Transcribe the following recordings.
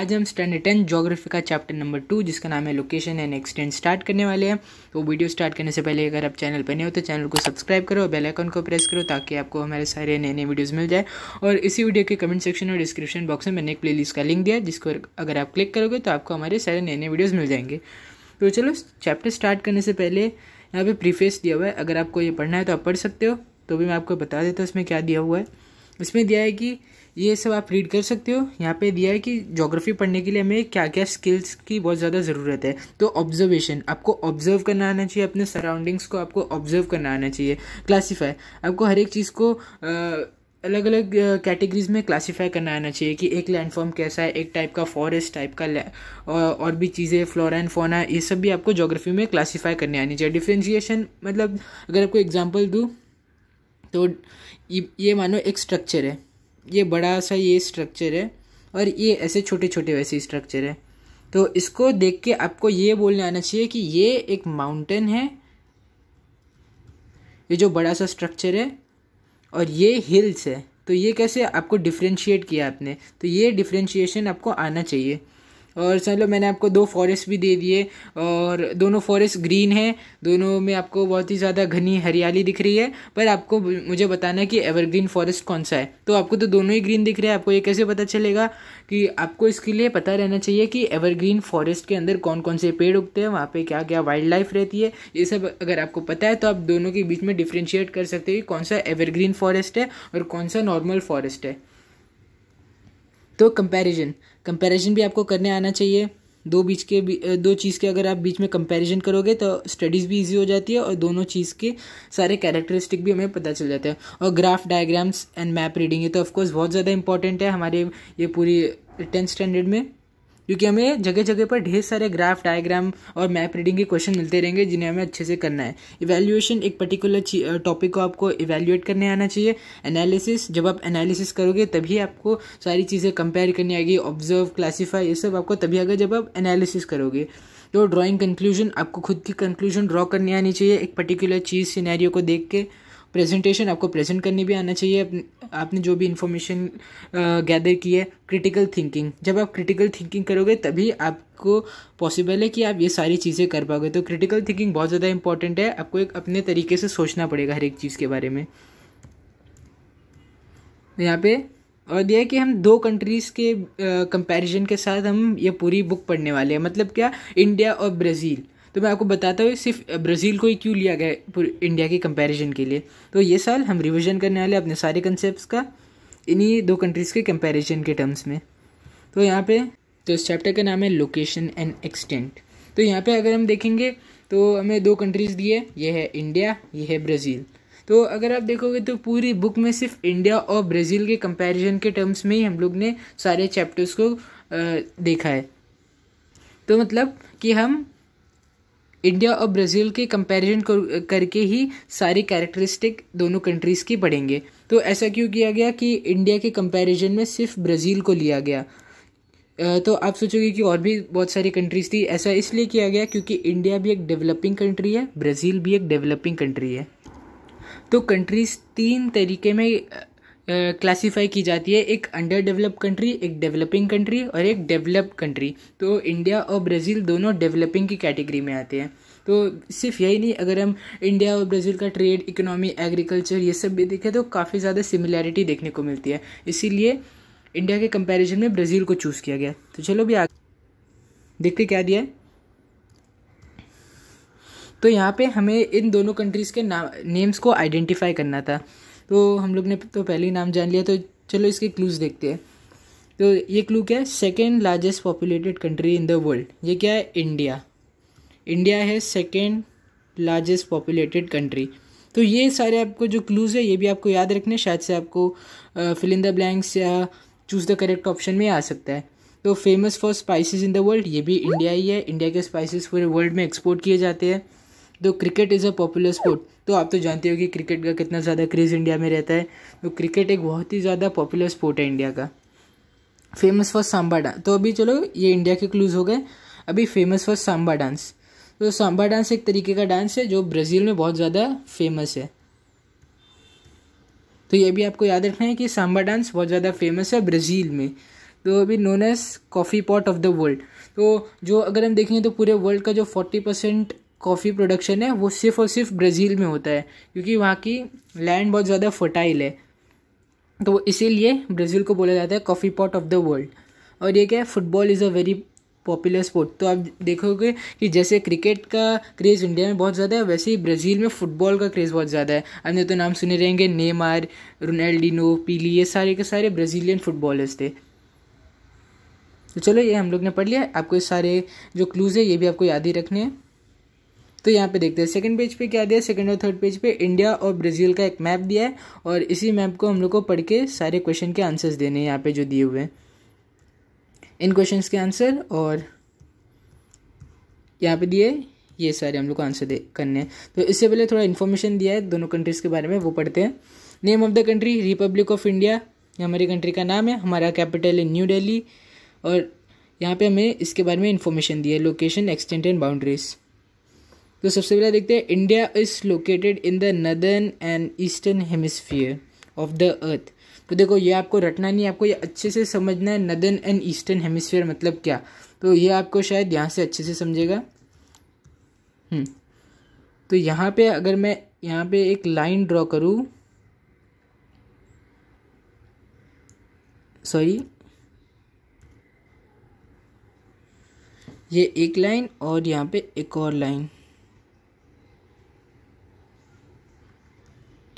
आज हम standard ten geography का चैप्टर नंबर टू जिसका नाम है लोकेशन एंड एक्सटेंट स्टार्ट करने वाले हैं तो वीडियो स्टार्ट करने से पहले अगर आप चैनल पर नए हो तो चैनल को सब्सक्राइब करो बेल आइकन को प्रेस करो ताकि आपको हमारे सारे नए नए वीडियोज़ मिल जाए और इसी वीडियो के कमेंट सेक्शन और डिस्क्रिप्शन बॉक्स में मैंने एक प्ले का लिंक दिया जिसको अगर आप क्लिक करोगे तो आपको हमारे सारे नए नए वीडियोज़ मिल जाएंगे तो चलो चैप्टर स्टार्ट करने से पहले यहाँ पर प्रीफेस दिया हुआ है अगर आपको ये पढ़ना है तो आप पढ़ सकते हो तो भी मैं आपको बता देता हूँ उसमें क्या दिया हुआ है इसमें दिया है कि ये सब आप रीड कर सकते हो यहाँ पे दिया है कि जोग्राफी पढ़ने के लिए हमें क्या क्या स्किल्स की बहुत ज़्यादा ज़रूरत है तो ऑब्जर्वेशन आपको ऑब्जर्व करना आना चाहिए अपने सराउंडिंग्स को आपको ऑब्जर्व करना आना चाहिए क्लासीफाई आपको हर एक चीज़ को आ, अलग अलग कैटेगरीज में क्लासिफाई करना आना चाहिए कि एक लैंडफॉर्म कैसा है एक टाइप का फॉरेस्ट टाइप का और भी चीज़ें फ्लोरा एंड फोना ये सब भी आपको जोग्राफी में क्लासिफाई करने आनी चाहिए डिफ्रेंशिएशन मतलब अगर आपको एग्जांपल दूँ तो ये मानो एक स्ट्रक्चर है ये बड़ा सा ये स्ट्रक्चर है और ये ऐसे छोटे छोटे वैसे स्ट्रक्चर है तो इसको देख के आपको ये बोलने आना चाहिए कि ये एक माउंटेन है ये जो बड़ा सा स्ट्रक्चर है और ये हिल्स है तो ये कैसे आपको डिफ्रेंशिएट किया आपने तो ये डिफ्रेंशिएशन आपको आना चाहिए और चलो मैंने आपको दो फॉरेस्ट भी दे दिए और दोनों फॉरेस्ट ग्रीन है दोनों में आपको बहुत ही ज़्यादा घनी हरियाली दिख रही है पर आपको मुझे बताना है कि एवरग्रीन फॉरेस्ट कौन सा है तो आपको तो दोनों ही ग्रीन दिख रहा है आपको ये कैसे पता चलेगा कि आपको इसके लिए पता रहना चाहिए कि एवरग्रीन फॉरेस्ट के अंदर कौन कौन से पेड़ उगते हैं वहाँ पर क्या क्या वाइल्ड लाइफ रहती है ये सब अगर आपको पता है तो आप दोनों के बीच में डिफ्रेंशिएट कर सकते हो कि कौन सा एवरग्रीन फॉरेस्ट है और कौन सा नॉर्मल फॉरेस्ट है तो कंपैरिजन कंपैरिजन भी आपको करने आना चाहिए दो बीच के दो चीज़ के अगर आप बीच में कंपैरिजन करोगे तो स्टडीज़ भी इजी हो जाती है और दोनों चीज़ के सारे कैरेक्टरिस्टिक भी हमें पता चल जाते हैं और graph diagrams and map reading ये तो ऑफकोर्स बहुत ज़्यादा इंपॉर्टेंट है हमारे ये पूरी टेंथ स्टैंडर्ड में क्योंकि हमें जगह जगह पर ढेर सारे ग्राफ डायग्राम और मैप रीडिंग के क्वेश्चन मिलते रहेंगे जिन्हें हमें अच्छे से करना है इवेल्युएशन एक पर्टिकुलर टॉपिक को आपको इवेल्युएट करने आना चाहिए एनालिसिस जब आप एनालिसिस करोगे तभी आपको सारी चीज़ें कंपेयर करनी आएगी ऑब्जर्व क्लासीफाई ये सब आपको तभी आएगा जब आप एनालिसिस करोगे तो ड्राइंग कंक्लूजन आपको खुद की कंक्लूजन ड्रॉ करनी आनी चाहिए एक पर्टिकुलर चीज़ सिनेरियो को देख के प्रेजेंटेशन आपको प्रेजेंट करनी भी आना चाहिए आपने जो भी इन्फॉर्मेशन गैदर की है क्रिटिकल थिंकिंग जब आप क्रिटिकल थिंकिंग करोगे तभी आपको पॉसिबल है कि आप ये सारी चीज़ें कर पाओगे तो क्रिटिकल थिंकिंग बहुत ज़्यादा इंपॉर्टेंट है आपको एक अपने तरीके से सोचना पड़ेगा हर एक चीज़ के बारे में तो यहाँ पे और यह कि हम दो कंट्रीज़ के कंपैरिजन के साथ हम ये पूरी बुक पढ़ने वाले हैं मतलब क्या इंडिया और ब्राज़ील तो मैं आपको बताता हूँ सिर्फ ब्राज़ील को ही क्यों लिया गया पूरे इंडिया के कंपैरिजन के लिए तो ये साल हम रिविज़न करने वाले अपने सारे कंसेप्ट का इन्हीं दो कंट्रीज़ के कंपेरिजन के टर्म्स में तो यहाँ पे तो इस चैप्टर का नाम है लोकेशन एंड एक्सटेंट तो यहाँ पे अगर हम देखेंगे तो हमें दो कंट्रीज़ दिए ये है इंडिया ये है ब्राज़ील तो अगर आप देखोगे तो पूरी बुक में सिर्फ इंडिया और ब्राज़ील के कंपैरिजन के टर्म्स में ही हम लोग ने सारे चैप्टर्स को देखा है तो मतलब कि हम इंडिया और ब्राज़ील के कंपैरिजन कर, करके ही सारी कैरेक्टरिस्टिक दोनों कंट्रीज़ की पढ़ेंगे तो ऐसा क्यों किया गया कि इंडिया के कंपैरिजन में सिर्फ ब्राज़ील को लिया गया तो आप सोचोगे कि और भी बहुत सारी कंट्रीज़ थी ऐसा इसलिए किया गया क्योंकि इंडिया भी एक डेवलपिंग कंट्री है ब्राज़ील भी एक डेवलपिंग कंट्री है तो कंट्रीज़ तीन तरीके में क्लासिफाई की जाती है एक अंडर डेवलप कंट्री एक डेवलपिंग कंट्री और एक डेवलप कंट्री तो इंडिया और ब्राज़ील दोनों डेवलपिंग की कैटेगरी में आते हैं तो सिर्फ यही नहीं अगर हम इंडिया और ब्राज़ील का ट्रेड इकोनॉमी एग्रीकल्चर ये सब भी देखें तो काफ़ी ज़्यादा सिमिलैरिटी देखने को मिलती है इसीलिए इंडिया के कंपैरिजन में ब्राज़ील को चूज़ किया गया तो चलो भी आगे देखते क्या दिया है तो यहाँ पे हमें इन दोनों कंट्रीज़ के नाम नेम्स को आइडेंटिफाई करना था तो हम लोग ने तो पहले ही नाम जान लिया तो चलो इसके क्लूज़ देखते हैं तो ये क्लू क्या है second largest populated country in the world ये क्या है इंडिया इंडिया है सेकेंड लार्जेस्ट पॉपुलेटेड कंट्री तो ये सारे आपको जो क्लूज़ है ये भी आपको याद रखने शायद से आपको फिल इन द ब्लैंक्स या चूज़ द करेक्ट ऑप्शन में आ सकता है तो famous for spices in the world ये भी इंडिया ही है इंडिया के स्पाइसेस पूरे वर्ल्ड में एक्सपोर्ट किए जाते हैं तो cricket is a popular sport तो आप तो जानते हो कि क्रिकेट का कितना ज़्यादा क्रेज़ इंडिया में रहता है तो क्रिकेट एक बहुत ही ज़्यादा पॉपुलर स्पोर्ट है इंडिया का फेमस फॉर सांबा डांस तो अभी चलो ये इंडिया के क्लूज़ हो गए अभी फेमस फॉर सांबा डांस तो सांबा डांस एक तरीके का डांस है जो ब्राज़ील में बहुत ज़्यादा फेमस है तो ये भी आपको याद रखना है कि सांबा डांस बहुत ज़्यादा फेमस है ब्राज़ील में तो अभी known as coffee pot of the world तो जो अगर हम देखेंगे तो पूरे वर्ल्ड का जो फोर्टी परसेंट कॉफ़ी प्रोडक्शन है वो सिर्फ और सिर्फ ब्राज़ील में होता है क्योंकि वहाँ की लैंड बहुत ज़्यादा फर्टाइल है तो इसीलिए ब्राज़ील को बोला जाता है coffee pot of the world और ये क्या है football is a very popular sport तो आप देखोगे कि जैसे क्रिकेट का क्रेज़ इंडिया में बहुत ज़्यादा है वैसे ही ब्राज़ील में फ़ुटबॉल का क्रेज़ बहुत ज़्यादा है आपने तो नाम सुने रहेंगे नेमार रोनाल्डिनो पीली ये सारे के सारे ब्राज़ीलियन फुटबॉलर्स थे तो चलो ये हम लोग ने पढ़ लिया आपको ये सारे जो क्लूज़ है ये भी आपको याद ही रखने हैं तो यहाँ पे देखते हैं सेकंड पेज पे क्या दिया सेकंड और थर्ड पेज पे इंडिया और ब्राज़ील का एक मैप दिया है और इसी मैप को हम लोग को पढ़ के सारे क्वेश्चन के आंसर्स देने हैं यहाँ पे जो दिए हुए हैं इन क्वेश्चंस के आंसर और यहाँ पे दिए ये सारे हम लोग को आंसर दे करने हैं तो इससे पहले थोड़ा इन्फॉर्मेशन दिया है दोनों कंट्रीज़ के बारे में वो पढ़ते हैं name of the country republic of India हमारी कंट्री का नाम है हमारा कैपिटल है न्यू डेली और यहाँ पे हमें इसके बारे में इन्फॉर्मेशन दी है लोकेशन एक्सटेंट एंड बाउंड्रीज़ तो सबसे पहले देखते हैं India is located in the northern and eastern hemisphere of the earth तो देखो ये आपको रटना नहीं आपको ये अच्छे से समझना है नदर्न एंड ईस्टर्न हेमिसफियर मतलब क्या तो ये आपको शायद यहाँ से अच्छे से समझेगा हम्म। तो यहाँ पे अगर मैं यहाँ पे एक लाइन ड्रॉ करूँ सॉरी ये एक लाइन और यहाँ पे एक और लाइन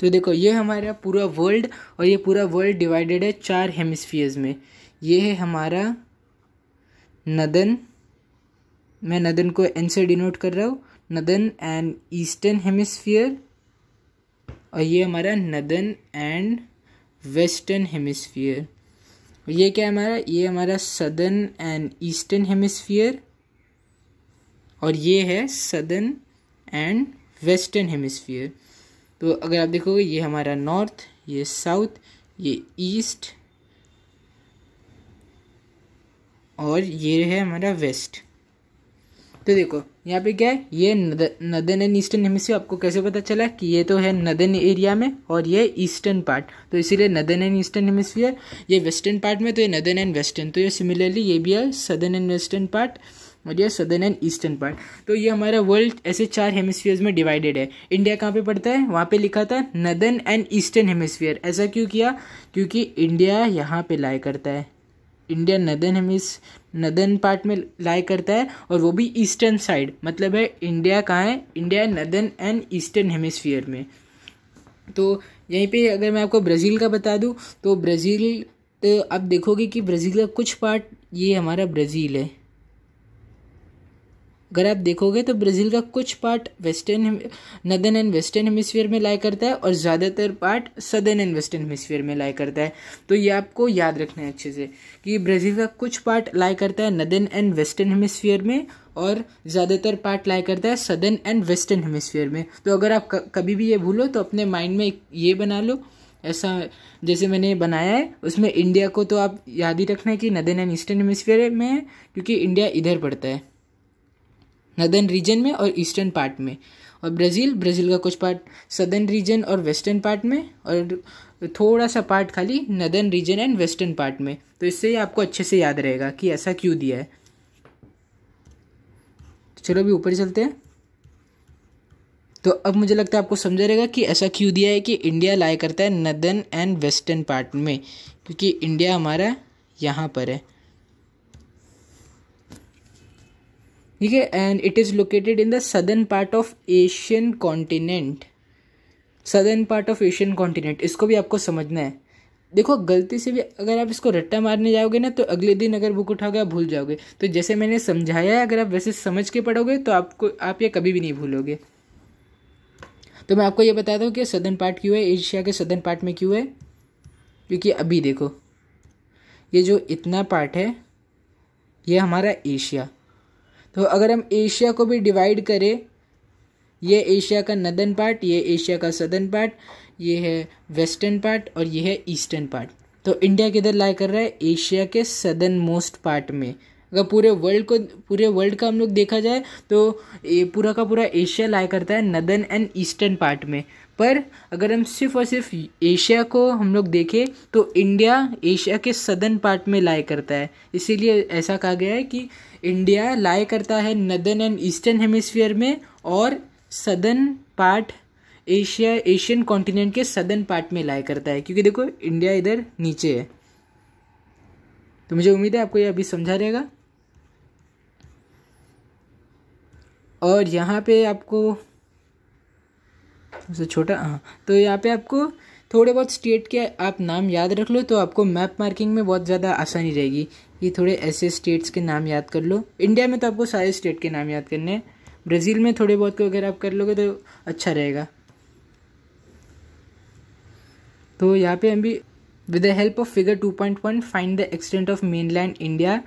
तो देखो ये हमारा पूरा वर्ल्ड और ये पूरा वर्ल्ड डिवाइडेड है चार हेमिस्फीयर्स में ये है हमारा नदन मैं नदन को एन से डिनोट कर रहा हूँ नदन एंड ईस्टर्न हेमिस्फीयर और ये हमारा नदन एंड वेस्टर्न हेमिस्फीयर ये क्या है हमारा ये हमारा सदर्न एंड ईस्टर्न हेमिस्फीयर और ये है सदर्न एंड वेस्टर्न हेमिस्फीयर तो अगर आप देखोगे ये हमारा नॉर्थ ये साउथ ये ईस्ट और ये है हमारा वेस्ट तो देखो यहाँ पे क्या है ये नदन एंड ईस्टर्न हेमिस आपको कैसे पता चला कि ये तो है नदन एरिया में और ये ईस्टर्न पार्ट तो इसीलिए नदन एंड ईस्टर्न हेमिस ये वेस्टर्न पार्ट में तो ये नदन एंड वेस्टर्न तो ये सिमिलरली ये भी है सदर्न एंड वेस्टर्न पार्ट और ये सदर्न एंड ईस्टर्न पार्ट तो ये हमारा वर्ल्ड ऐसे चार हेमिसफियर्स में डिवाइडेड है इंडिया कहाँ पे पड़ता है वहाँ पे लिखा था नदर्न एंड ईस्टर्न हेमिसफियर ऐसा क्यों किया क्योंकि इंडिया यहाँ पे लाई करता है इंडिया नदर्न हेमिस नदर्न पार्ट में लाई करता है और वो भी ईस्टर्न साइड मतलब है इंडिया कहाँ है India northern and eastern hemisphere में तो यहीं पे अगर मैं आपको ब्राज़ील का बता दूँ तो ब्राज़ील तो आप देखोगे कि ब्राज़ील का कुछ पार्ट ये हमारा ब्राज़ील है अगर आप देखोगे तो ब्राज़ील का कुछ part western northern and western hemisphere में लाई करता है और ज़्यादातर part southern and western hemisphere में लाई करता है तो ये आपको याद रखना है अच्छे से कि ब्राज़ील का कुछ पार्ट लाई करता है नदन एंड वेस्टर्न हेमिसफेयर में और ज़्यादातर पार्ट लाई करता है सदर्न एंड वेस्टर्न हेमिसफेयर में तो अगर आप कभी भी ये भूलो तो अपने माइंड में ये बना लो ऐसा जैसे मैंने बनाया है उसमें इंडिया को तो आप याद ही रखना है कि नदन एंड ईस्टर्न हेमिसफेयर में है क्योंकि इंडिया इधर पड़ता है नदर्न रीजन में और ईस्टर्न पार्ट में और ब्राज़ील ब्राज़ील का कुछ पार्ट सदर्न रीजन और वेस्टर्न पार्ट में और थोड़ा सा पार्ट खाली northern region and western part में तो इससे आपको अच्छे से याद रहेगा कि ऐसा क्यों दिया है चलो अभी ऊपर चलते हैं तो अब मुझे लगता है आपको समझा रहेगा कि ऐसा क्यों दिया है कि इंडिया लाया करता है नदर्न एंड वेस्टर्न पार्ट में क्योंकि इंडिया हमारा यहाँ पर है ठीक है and it is located in the southern part of Asian continent southern part of Asian continent इसको भी आपको समझना है देखो गलती से भी अगर आप इसको रट्टा मारने जाओगे ना तो अगले दिन अगर बुक उठाओगे आप भूल जाओगे तो जैसे मैंने समझाया है अगर आप वैसे समझ के पढ़ोगे तो आपको आप ये कभी भी नहीं भूलोगे तो मैं आपको ये बताता हूँ कि सदर्न पार्ट क्यों है एशिया के सदर्न पार्ट में क्यों है क्योंकि अभी देखो ये जो इतना पार्ट है ये हमारा एशिया तो अगर हम एशिया को भी डिवाइड करें ये एशिया का नदन पार्ट ये एशिया का सदन पार्ट ये है वेस्टर्न पार्ट और ये है ईस्टर्न पार्ट तो इंडिया किधर लाइक कर रहा है एशिया के सदर्न मोस्ट पार्ट में अगर पूरे वर्ल्ड को पूरे वर्ल्ड का हम लोग देखा जाए तो ये पूरा का पूरा एशिया लाइक करता है नदन एंड ईस्टर्न पार्ट में पर अगर हम सिर्फ और सिर्फ एशिया को हम लोग देखें तो इंडिया एशिया के सदर्न पार्ट में लाइक करता है इसीलिए ऐसा कहा गया है कि इंडिया लाई करता है नदन एंड ईस्टर्न हेमिस्फीयर में और southern part Asia Asian continent के सदर्न पार्ट में लाई करता है क्योंकि देखो इंडिया इधर नीचे है तो मुझे उम्मीद है आपको ये अभी समझा रहेगा और यहाँ पे आपको सबसे छोटा हाँ तो यहाँ पे आपको थोड़े बहुत स्टेट के आप नाम याद रख लो तो आपको मैप मार्किंग में बहुत ज़्यादा आसानी रहेगी ये थोड़े ऐसे स्टेट्स के नाम याद कर लो इंडिया में तो आपको सारे स्टेट के नाम याद करने हैं ब्राज़ील में थोड़े बहुत को अगर आप कर लोगे तो अच्छा रहेगा तो यहाँ पे हम भी with the help of figure 2.1 find the extent of mainland India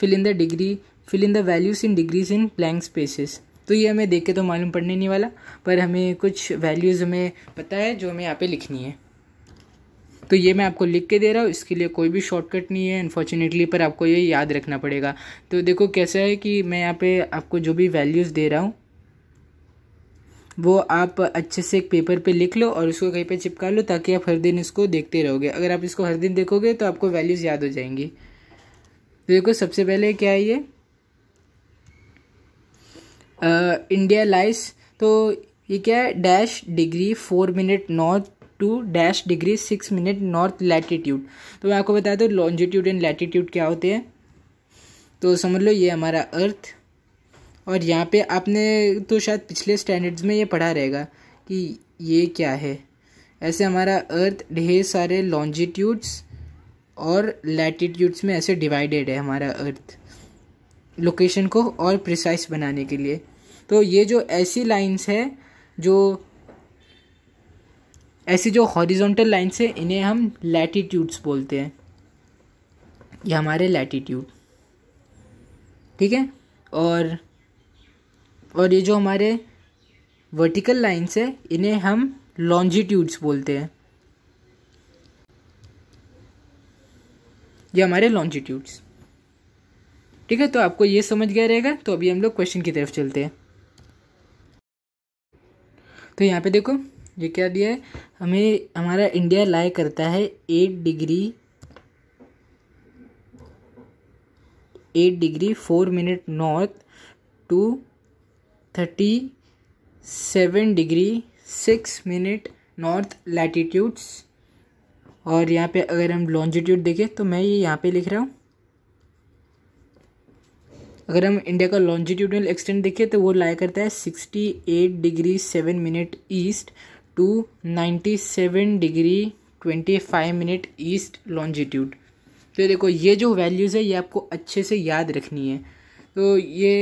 fill in the degree fill in the values in degrees in blank spaces तो ये हमें देख के तो मालूम पड़ने नहीं वाला पर हमें कुछ वैल्यूज़ हमें पता है जो हमें यहाँ पे लिखनी है तो ये मैं आपको लिख के दे रहा हूँ इसके लिए कोई भी शॉर्टकट नहीं है अनफॉर्चुनेटली पर आपको ये याद रखना पड़ेगा तो देखो कैसा है कि मैं यहाँ पे आपको जो भी वैल्यूज़ दे रहा हूँ वो आप अच्छे से एक पेपर पे लिख लो और उसको कहीं पे चिपका लो ताकि आप हर दिन इसको देखते रहोगे अगर आप इसको हर दिन देखोगे तो आपको वैल्यूज़ याद हो जाएंगी तो देखो सबसे पहले क्या है ये इंडिया लाइस तो ये क्या है dash degree four minute north to dash degree six minute north latitude तो मैं आपको बता दूँ लॉन्जिट्यूड एंड लैटिट्यूड क्या होते हैं तो समझ लो ये हमारा अर्थ और यहाँ पे आपने तो शायद पिछले स्टैंडर्ड्स में ये पढ़ा रहेगा कि ये क्या है ऐसे हमारा अर्थ ढेर सारे लॉन्जिट्यूड्स और लैटिट्यूड्स में ऐसे डिवाइडेड है हमारा अर्थ लोकेशन को और प्रिसाइस बनाने के लिए तो ये जो ऐसी लाइंस है जो ऐसी जो हॉरिजॉन्टल लाइन्स है इन्हें हम लैटीट्यूड्स बोलते हैं ये हमारे लैटीट्यूड ठीक है और और ये जो हमारे वर्टिकल लाइन्स है इन्हें हम लॉन्जिट्यूड्स बोलते हैं ये हमारे लॉन्जिट्यूड्स ठीक है तो आपको ये समझ गया रहेगा तो अभी हम लोग क्वेश्चन की तरफ चलते हैं तो यहाँ पे देखो ये क्या दिया है हमें हमारा इंडिया लाई करता है eight degree eight degree four minute north to thirty seven degree six minute north latitudes और यहाँ पे अगर हम लॉन्जिट्यूड देखें तो मैं ये यहाँ पे लिख रहा हूँ अगर हम इंडिया का लॉन्जिट्यूडल एक्सटेंट देखें तो वो लाया करता है sixty eight degree seven minute east to ninety seven degree twenty five minute east longitude तो देखो ये जो वैल्यूज़ है ये आपको अच्छे से याद रखनी है तो ये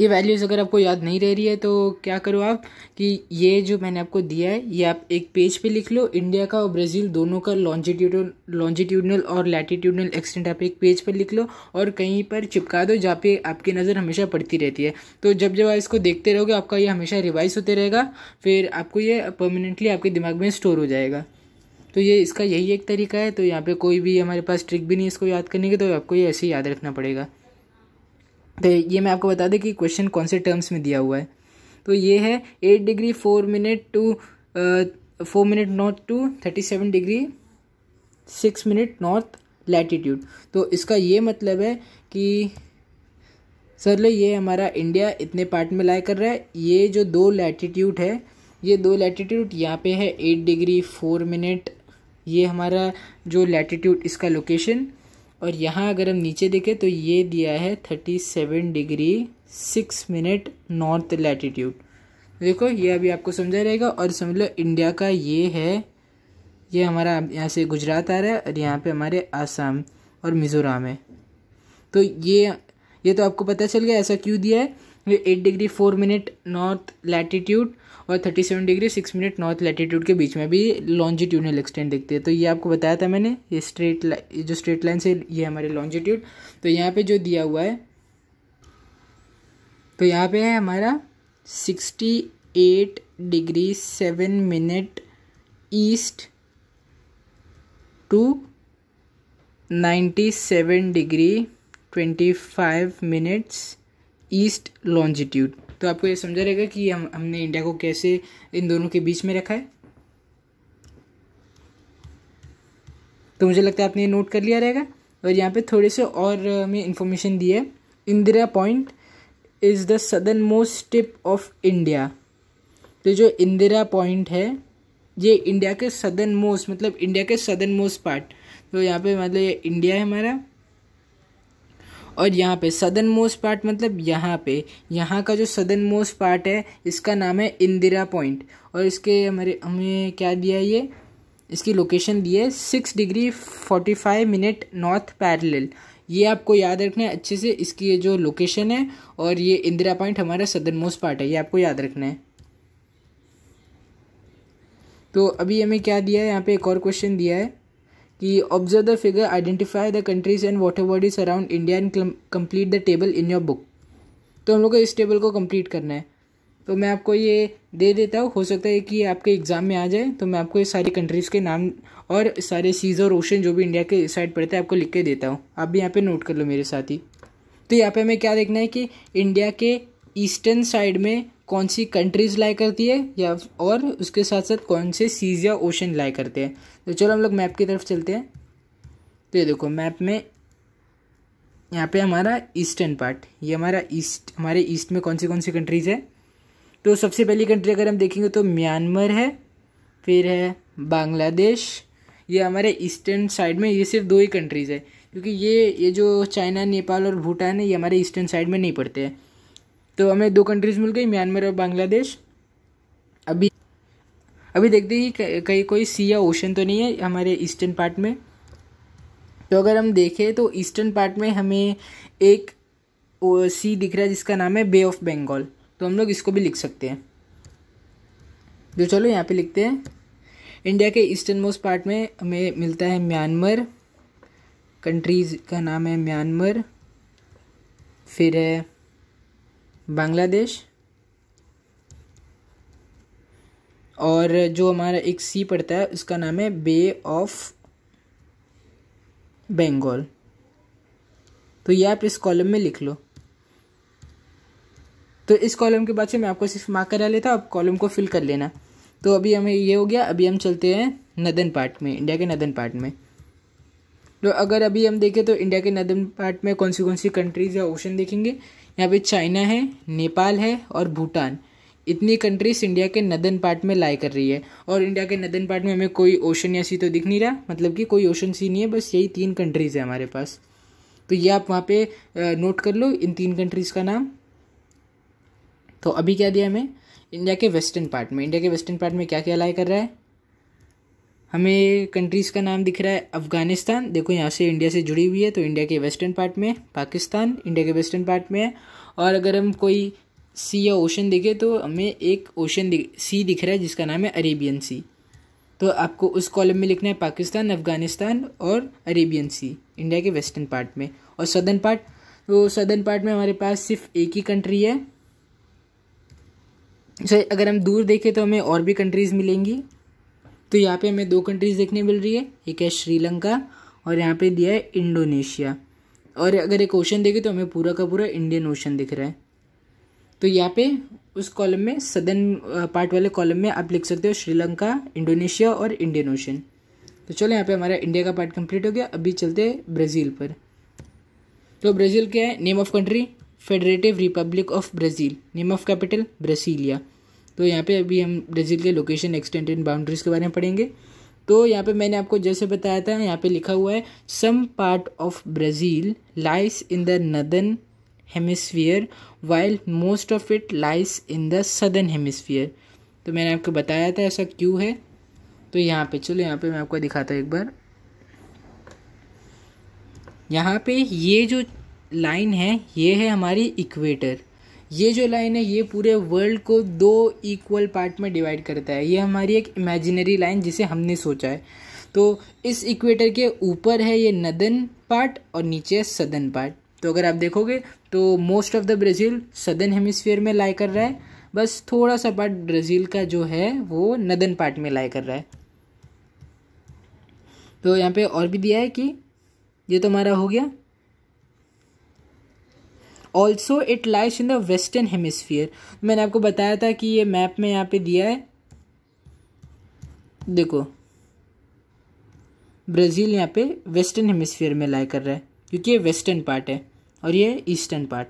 ये वैल्यूज़ अगर आपको याद नहीं रह रही है तो क्या करो आप कि ये जो मैंने आपको दिया है ये आप एक पेज पे लिख लो इंडिया का और ब्राज़ील दोनों का लॉन्जिट्यूडल लॉन्जिट्यूडनल और लैटिट्यूडनल एक्सटेंट आप एक पेज पे लिख लो और कहीं पर चिपका दो जहाँ पे आपकी नज़र हमेशा पड़ती रहती है तो जब जब आप इसको देखते रहोगे आपका ये हमेशा रिवाइज होते रहेगा फिर आपको ये परमानेंटली आपके दिमाग में स्टोर हो जाएगा तो ये इसका यही एक तरीका है तो यहाँ पर कोई भी हमारे पास ट्रिक भी नहीं इसको याद करने की तो आपको ये ऐसे ही याद रखना पड़ेगा तो ये मैं आपको बता दें कि क्वेश्चन कौन से टर्म्स में दिया हुआ है तो ये है eight degree four minute to four minute north to thirty seven degree six minute north latitude तो इसका ये मतलब है कि सर लो ये हमारा इंडिया इतने पार्ट में लाया कर रहा है ये जो दो लैटिट्यूड है ये दो लैटिट्यूड यहाँ पे है एट डिग्री फोर मिनट ये हमारा जो लैटिट्यूड इसका लोकेशन और यहाँ अगर हम नीचे देखें तो ये दिया है thirty seven degree six minute north latitude देखो ये अभी आपको समझा रहेगा और समझ लो इंडिया का ये है ये हमारा यहाँ से गुजरात आ रहा है और यहाँ पे हमारे आसाम और मिज़ोरम है तो ये ये तो आपको पता चल गया ऐसा क्यों दिया है ये eight degree four minute north latitude और 37 डिग्री 6 मिनट नॉर्थ लैटिट्यूड के बीच में भी लॉन्जिट्यूडनल एक्सटेंड देखते हैं तो ये आपको बताया था मैंने ये स्ट्रेट जो स्ट्रेट लाइन से ये हमारे लॉन्जिट्यूड तो यहाँ पे जो दिया हुआ है तो यहाँ पे है हमारा 68 degree 7 minute east to 97 degree 25 minutes east longitude तो आपको ये समझा रहेगा कि हम हमने इंडिया को कैसे इन दोनों के बीच में रखा है तो मुझे लगता है आपने ये नोट कर लिया रहेगा और यहाँ पे थोड़े से और हमें इन्फॉर्मेशन दी है Indira point is the southern most tip of India तो जो इंदिरा पॉइंट है ये इंडिया के सदर्न मोस्ट मतलब इंडिया के सदर्न मोस्ट पार्ट तो यहाँ पे मतलब ये इंडिया है हमारा और यहाँ पे सदन मोस्ट पार्ट मतलब यहाँ पे यहाँ का जो सदन मोस्ट पार्ट है इसका नाम है इंदिरा पॉइंट और इसके हमारे हमें क्या दिया है ये इसकी लोकेशन दी है six degree forty five minute north parallel ये आपको याद रखना है अच्छे से इसकी ये जो लोकेशन है और ये इंदिरा पॉइंट हमारा सदन मोस्ट पार्ट है ये आपको याद रखना है तो अभी हमें क्या दिया है यहाँ पे एक और क्वेश्चन दिया है कि observe the figure identify the countries and water bodies around India and complete the table in your book तो हम लोग को इस टेबल को कंप्लीट करना है तो मैं आपको ये दे देता हूँ हो सकता है कि आपके एग्ज़ाम में आ जाए तो मैं आपको ये सारी कंट्रीज़ के नाम और सारे सीज और ओशन जो भी इंडिया के साइड पड़ते हैं आपको लिख के देता हूँ आप भी यहाँ पे नोट कर लो मेरे साथ ही तो यहाँ पे हमें क्या देखना है कि इंडिया के ईस्टर्न साइड में कौन सी कंट्रीज़ लाई करती है या और उसके साथ साथ कौन से सीज या ओशन लाई करते हैं तो चलो हम लोग मैप की तरफ चलते हैं तो ये देखो मैप में यहाँ पे हमारा ईस्टर्न पार्ट ये हमारा ईस्ट हमारे ईस्ट में कौन सी कौन सी कंट्रीज़ है तो सबसे पहली कंट्री अगर हम देखेंगे तो म्यांमार है फिर है बांग्लादेश ये हमारे ईस्टर्न साइड में ये सिर्फ दो ही कंट्रीज़ है क्योंकि ये ये जो चाइना नेपाल और भूटान है ये हमारे ईस्टर्न साइड में नहीं पड़ते हैं तो हमें दो कंट्रीज़ मिल गई म्यांमार और बांग्लादेश अभी अभी देखते हैं कि कहीं कोई सी या ओशन तो नहीं है हमारे ईस्टर्न पार्ट में तो अगर हम देखें तो ईस्टर्न पार्ट में हमें एक सी दिख रहा है जिसका नाम है बे ऑफ बंगाल तो हम लोग इसको भी लिख सकते हैं जो तो चलो यहाँ पे लिखते हैं इंडिया के ईस्टर्न मोस्ट पार्ट में हमें मिलता है म्यांमार कंट्रीज़ का नाम है म्यांमार फिर है बांग्लादेश और जो हमारा एक सी पड़ता है उसका नाम है बे ऑफ बंगाल तो ये आप इस कॉलम में लिख लो तो इस कॉलम के बाद से मैं आपको सिर्फ मार्क करा लेता आप कॉलम को फिल कर लेना तो अभी हमें ये हो गया अभी हम चलते हैं नदन पार्ट में इंडिया के नदन पार्ट में तो अगर अभी हम देखें तो इंडिया के नदन पार्ट में कौन सी कौन सी कंट्रीज़ या ओशन देखेंगे यहाँ पे चाइना है नेपाल है और भूटान इतनी कंट्रीज इंडिया के नदन पार्ट में लाई कर रही है और इंडिया के नदन पार्ट में हमें कोई ओशन या सी तो दिख नहीं रहा मतलब कि कोई ओशन सी नहीं है बस यही तीन कंट्रीज़ है हमारे पास तो ये आप वहाँ पे नोट कर लो इन तीन कंट्रीज़ का नाम तो अभी क्या दिया हमें इंडिया के वेस्टर्न पार्ट में इंडिया के वेस्टर्न पार्ट में क्या क्या लाई कर रहा है हमें कंट्रीज़ का नाम दिख रहा है अफ़गानिस्तान देखो यहाँ से इंडिया से जुड़ी हुई है तो इंडिया के वेस्टर्न पार्ट में पाकिस्तान इंडिया के वेस्टर्न पार्ट में है और अगर हम कोई सी या ओशन दिखे तो हमें एक ओशन दिख सी दिख रहा है जिसका नाम है अरेबियन सी तो आपको उस कॉलम में लिखना है पाकिस्तान अफ़गानिस्तान और अरेबियन सी इंडिया के वेस्टर्न पार्ट में और सदर्न पार्ट तो सदर्न पार्ट में हमारे पास सिर्फ एक ही कंट्री है सर अगर हम दूर देखें तो हमें और भी कंट्रीज़ मिलेंगी तो यहाँ पे हमें दो कंट्रीज़ देखने मिल रही है एक है श्रीलंका और यहाँ पे दिया है इंडोनेशिया और अगर एक ओशन देखें तो हमें पूरा का पूरा इंडियन ओशन दिख रहा है तो यहाँ पे उस कॉलम में सदन पार्ट uh, वाले कॉलम में आप लिख सकते हो श्रीलंका इंडोनेशिया और इंडियन ओशन तो चलो यहाँ पे हमारा इंडिया का पार्ट कंप्लीट हो गया अभी चलते हैं ब्राज़ील पर तो ब्राज़ील क्या है name of country federative republic of Brazil name of capital Brasilia तो यहाँ पे अभी हम ब्राज़ील के लोकेशन एक्सटेंडेड बाउंड्रीज़ के बारे में पढ़ेंगे तो यहाँ पे मैंने आपको जैसे बताया था यहाँ पे लिखा हुआ है some part of Brazil lies in the northern hemisphere while most of it lies in the southern hemisphere तो मैंने आपको बताया था ऐसा क्यों है तो यहाँ पे चलो यहाँ पे मैं आपको दिखाता हूँ एक बार यहाँ पे ये जो लाइन है ये है हमारी इक्वेटर ये जो लाइन है ये पूरे वर्ल्ड को दो इक्वल पार्ट में डिवाइड करता है ये हमारी एक इमेजिनरी लाइन जिसे हमने सोचा है तो इस इक्वेटर के ऊपर है ये नदन पार्ट और नीचे है सदन पार्ट तो अगर आप देखोगे तो most of the Brazil southern hemisphere में लाई कर रहा है बस थोड़ा सा पार्ट ब्राज़ील का जो है वो नदन पार्ट में लाई कर रहा है तो यहाँ पे और भी दिया है कि ये तो हमारा हो गया also it lies in the western hemisphere मैंने आपको बताया था कि ये मैप में यहाँ पे दिया है देखो ब्राज़ील यहाँ पे वेस्टर्न हेमिसफियर में लाई कर रहा है क्योंकि ये वेस्टर्न पार्ट है और ये eastern part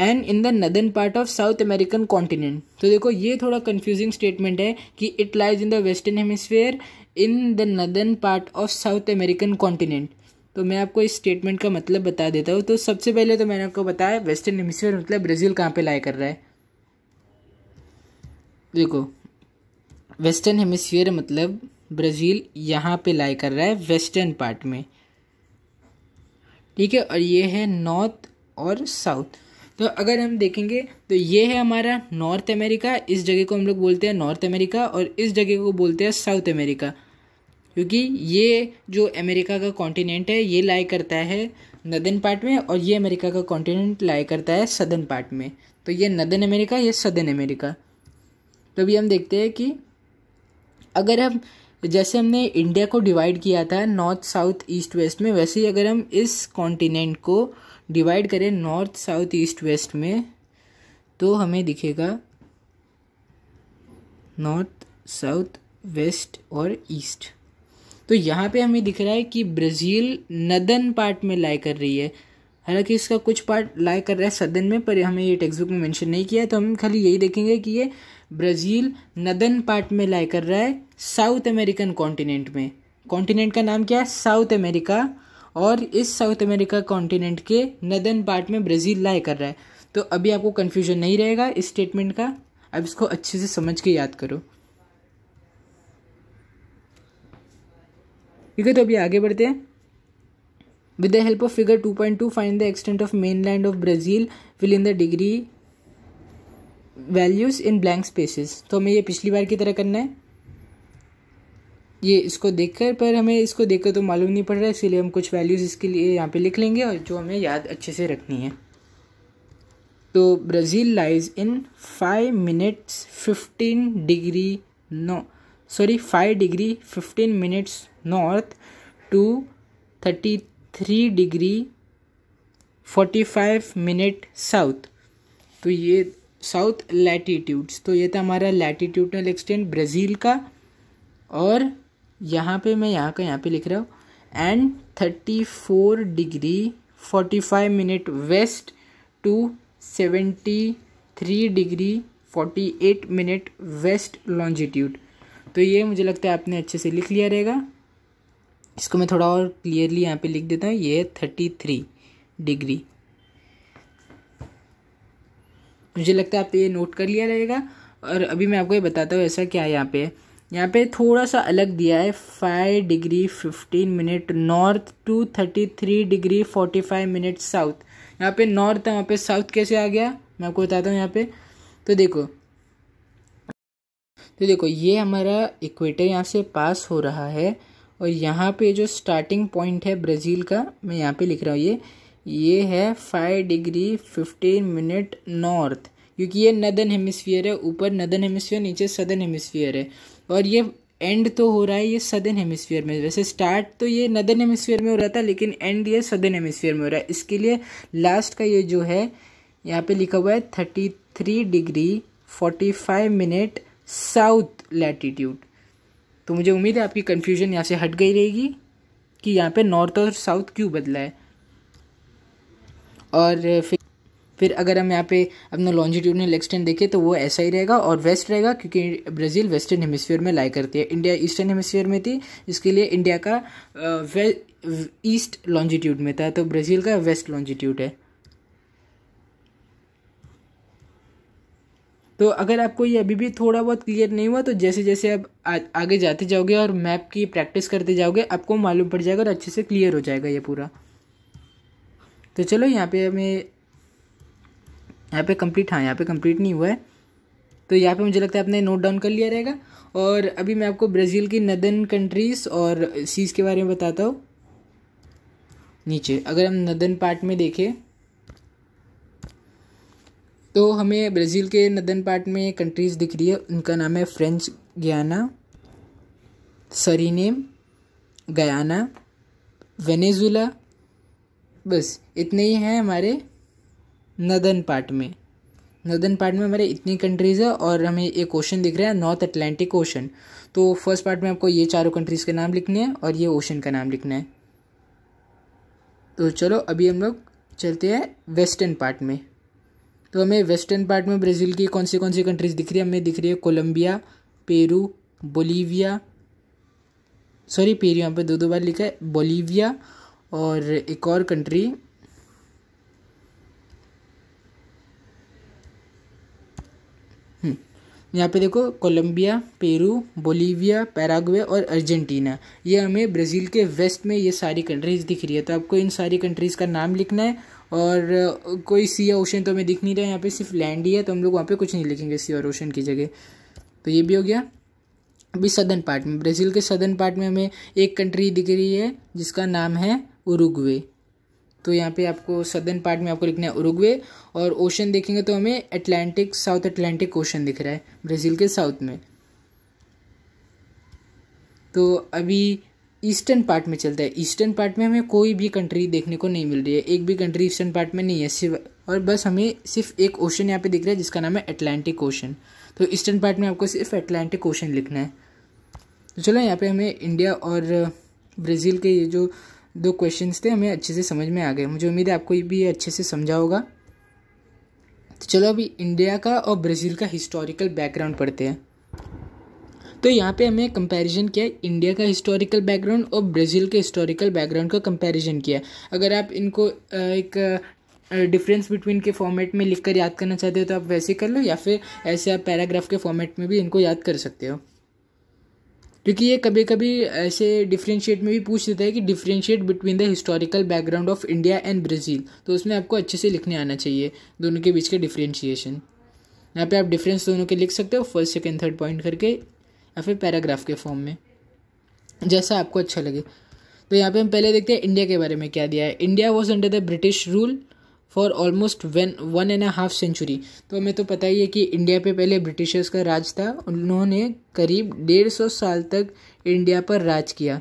and in the northern part of south American continent तो देखो ये थोड़ा कंफ्यूजिंग स्टेटमेंट है कि it lies in the western hemisphere in the northern part of south American continent तो मैं आपको इस स्टेटमेंट का मतलब बता देता हूँ तो सबसे पहले तो मैंने आपको बताया वेस्टर्न हेमिसफेयर मतलब ब्राज़ील कहाँ पे लाया कर रहा है देखो वेस्टर्न हेमिसफेयर मतलब ब्राज़ील यहाँ पे लाई कर रहा है वेस्टर्न पार्ट में ठीक है और ये है नॉर्थ और साउथ तो अगर हम देखेंगे तो ये है हमारा नॉर्थ अमेरिका इस जगह को हम लोग बोलते हैं नॉर्थ अमेरिका और इस जगह को बोलते हैं साउथ अमेरिका क्योंकि ये जो अमेरिका का कॉन्टिनेंट है ये लाई करता है नदन पार्ट में और ये अमेरिका का कॉन्टिनेंट लाई करता है सदन पार्ट में तो ये नदन अमेरिका ये सदन अमेरिका तो अभी हम देखते हैं कि अगर हम तो जैसे हमने इंडिया को डिवाइड किया था नॉर्थ साउथ ईस्ट वेस्ट में वैसे ही अगर हम इस कॉन्टिनेंट को डिवाइड करें नॉर्थ साउथ ईस्ट वेस्ट में तो हमें दिखेगा नॉर्थ साउथ वेस्ट और ईस्ट तो यहाँ पे हमें दिख रहा है कि ब्राज़ील नदन पार्ट में लाई कर रही है हालांकि इसका कुछ पार्ट लाई कर रहा है सदन में पर हमें ये टेक्स्ट बुक में मेंशन नहीं किया है तो हम खाली यही देखेंगे कि ये ब्राज़ील नदन पार्ट में लाई कर रहा है साउथ अमेरिकन कॉन्टिनेंट में कॉन्टिनेंट का नाम क्या है साउथ अमेरिका और इस साउथ अमेरिका कॉन्टिनेंट के नदन पार्ट में ब्राज़ील लाई कर रहा है तो अभी आपको कन्फ्यूजन नहीं रहेगा इस स्टेटमेंट का अब इसको अच्छे से समझ के याद करो ठीक है तो अभी आगे बढ़ते हैं With the help of figure 2.2, the extent of mainland of Brazil fill in the degree values in blank spaces तो हमें ये पिछली बार की तरह करना है ये इसको देखकर पर हमें इसको देखकर तो मालूम नहीं पड़ रहा है इसीलिए हम कुछ वैल्यूज़ इसके लिए यहाँ पे लिख लेंगे और जो हमें याद अच्छे से रखनी है तो Brazil lies in five minutes fifteen degree no sorry five degree fifteen minutes north to thirty three degree forty five minute south तो ये साउथ लैटीट्यूड्स तो ये था हमारा लैटीट्यूडनल एक्सटेंट ब्राज़ील का और यहाँ पे मैं यहाँ का यहाँ पे लिख रहा हूँ and thirty four degree forty five minute west to seventy three degree forty eight minute west longitude तो ये मुझे लगता है आपने अच्छे से लिख लिया रहेगा इसको मैं थोड़ा और क्लियरली यहाँ पे लिख देता हूँ ये थर्टी थ्री डिग्री मुझे लगता है आप तो ये नोट कर लिया रहेगा और अभी मैं आपको ये बताता हूँ ऐसा क्या है यहाँ पे यहाँ पे थोड़ा सा अलग दिया है five degree fifteen minute north to thirty three degree forty five minute south यहाँ पे नॉर्थ है वहाँ पे साउथ कैसे आ गया मैं आपको बताता हूँ यहाँ पे तो देखो तो देखो ये हमारा इक्वेटर यहाँ से पास हो रहा है और यहाँ पे जो स्टार्टिंग पॉइंट है ब्राज़ील का मैं यहाँ पे लिख रहा हूँ ये ये है five degree fifteen minute north क्योंकि ये नदन हेमिसफियर है ऊपर नदन हेमिसफियर नीचे सदन हेमिसफियर है और ये एंड तो हो रहा है ये सदन हेमिसफियर में वैसे स्टार्ट तो ये नदन हेमिसफियर में हो रहा था लेकिन एंड ये सदन हेमिसफियर में हो रहा है इसके लिए लास्ट का ये जो है यहाँ पे लिखा हुआ है thirty three degree forty five minute south latitude तो मुझे उम्मीद है आपकी कन्फ्यूजन यहाँ से हट गई रहेगी कि यहाँ पर नॉर्थ और साउथ क्यों बदला है और फिर फिर अगर हम यहाँ पे अपना लॉन्जिट्यूडनल एक्सटेंड देखें तो वो ऐसा ही रहेगा और वेस्ट रहेगा क्योंकि ब्राज़ील वेस्टर्न हेमिसफेयर में लाई करती है इंडिया ईस्टर्न हेमिसफेयर में थी इसके लिए इंडिया का वे ईस्ट लॉन्जिट्यूड में था तो ब्राज़ील का वेस्ट लॉन्जिट्यूड है तो अगर आपको ये अभी भी थोड़ा बहुत क्लियर नहीं हुआ तो जैसे जैसे आप आगे जाते जाओगे और मैप की प्रैक्टिस करते जाओगे आपको मालूम पड़ जाएगा और अच्छे से क्लियर हो जाएगा ये पूरा तो चलो यहाँ पे हमें यहाँ पे कंप्लीट हाँ यहाँ पे कंप्लीट नहीं हुआ है तो यहाँ पे मुझे लगता है आपने नोट डाउन कर लिया रहेगा और अभी मैं आपको ब्राज़ील की नदन कंट्रीज़ और सीज़ के बारे में बताता हूँ नीचे अगर हम नदन पार्ट में देखें तो हमें ब्राज़ील के नदन पार्ट में कंट्रीज़ दिख रही है उनका नाम है French Guiana Suriname Guyana Venezuela बस इतने ही हैं हमारे नदन पार्ट में नदन पार्ट में हमारे इतनी कंट्रीज़ है और हमें एक ओशन दिख रहा है नॉर्थ अटलांटिक ओशन तो फर्स्ट पार्ट में आपको ये चारों कंट्रीज़ के नाम लिखने हैं और ये ओशन का नाम लिखना है तो चलो अभी हम लोग चलते हैं वेस्टर्न पार्ट में तो हमें वेस्टर्न पार्ट में ब्राज़ील की कौन सी कौन सी कंट्रीज़ दिख रही है हमें दिख रही है Colombia Peru Bolivia sorry Peru यहाँ पर दो दो बार लिखा है बोलीविया और एक और कंट्री हम्म, यहाँ पे देखो कोलंबिया पेरू बोलीविया पैराग्वे और अर्जेंटीना ये हमें ब्राज़ील के वेस्ट में ये सारी कंट्रीज़ दिख रही है तो आपको इन सारी कंट्रीज़ का नाम लिखना है और कोई सी या ओशन तो हमें दिख नहीं रहा है यहाँ पे सिर्फ लैंड ही है तो हम लोग वहाँ पे कुछ नहीं लिखेंगे सी और ओशन की जगह तो ये भी हो गया अभी सदर्न पार्ट में ब्राज़ील के सदर्न पार्ट में हमें एक कंट्री दिख रही है जिसका नाम है उरुग्वे तो यहाँ पे आपको सदर्न पार्ट में आपको लिखना है उरुग्वे और ओशन देखेंगे तो हमें अटलांटिक साउथ अटलांटिक ओशन दिख रहा है ब्राज़ील के साउथ में तो अभी ईस्टर्न पार्ट में चलता है ईस्टर्न पार्ट में हमें कोई भी कंट्री देखने को नहीं मिल रही है एक भी कंट्री ईस्टर्न पार्ट में नहीं है सिर्फ और बस हमें सिर्फ एक ओशन यहाँ पे दिख रहा है जिसका नाम है अटलांटिक ओशन तो ईस्टर्न पार्ट में आपको सिर्फ अटलांटिक ओशन लिखना है तो चलो यहाँ पे हमें इंडिया और ब्राज़ील के ये जो दो क्वेश्चंस थे हमें अच्छे से समझ में आ गए मुझे उम्मीद है आपको ये भी अच्छे से समझा होगा तो चलो अभी इंडिया का और ब्राज़ील का हिस्टोरिकल बैकग्राउंड पढ़ते हैं तो यहाँ पे हमें कंपैरिजन किया है इंडिया का हिस्टोरिकल बैकग्राउंड और ब्राज़ील के हिस्टोरिकल बैकग्राउंड का कंपैरिजन किया है अगर आप इनको एक डिफरेंस बिटवीन के फॉर्मेट में लिखकर याद करना चाहते हो तो आप वैसे कर लो या फिर ऐसे आप पैराग्राफ के फॉर्मेट में भी इनको याद कर सकते हो क्योंकि ये कभी कभी ऐसे डिफ्रेंशिएट में भी पूछ देता है कि differentiate between the historical background of India and Brazil तो उसमें आपको अच्छे से लिखने आना चाहिए दोनों के बीच के डिफ्रेंशिएशन यहाँ पे आप डिफरेंस दोनों के लिख सकते हो फर्स्ट सेकेंड थर्ड पॉइंट करके या फिर पैराग्राफ के फॉर्म में जैसा आपको अच्छा लगे तो यहाँ पे हम पहले देखते हैं इंडिया के बारे में क्या दिया है India was under the British rule for almost one one and half century तो हमें तो पता ही है कि इंडिया पे पहले ब्रिटिशर्स का राज था उन्होंने करीब डेढ़ सौ साल तक इंडिया पर राज किया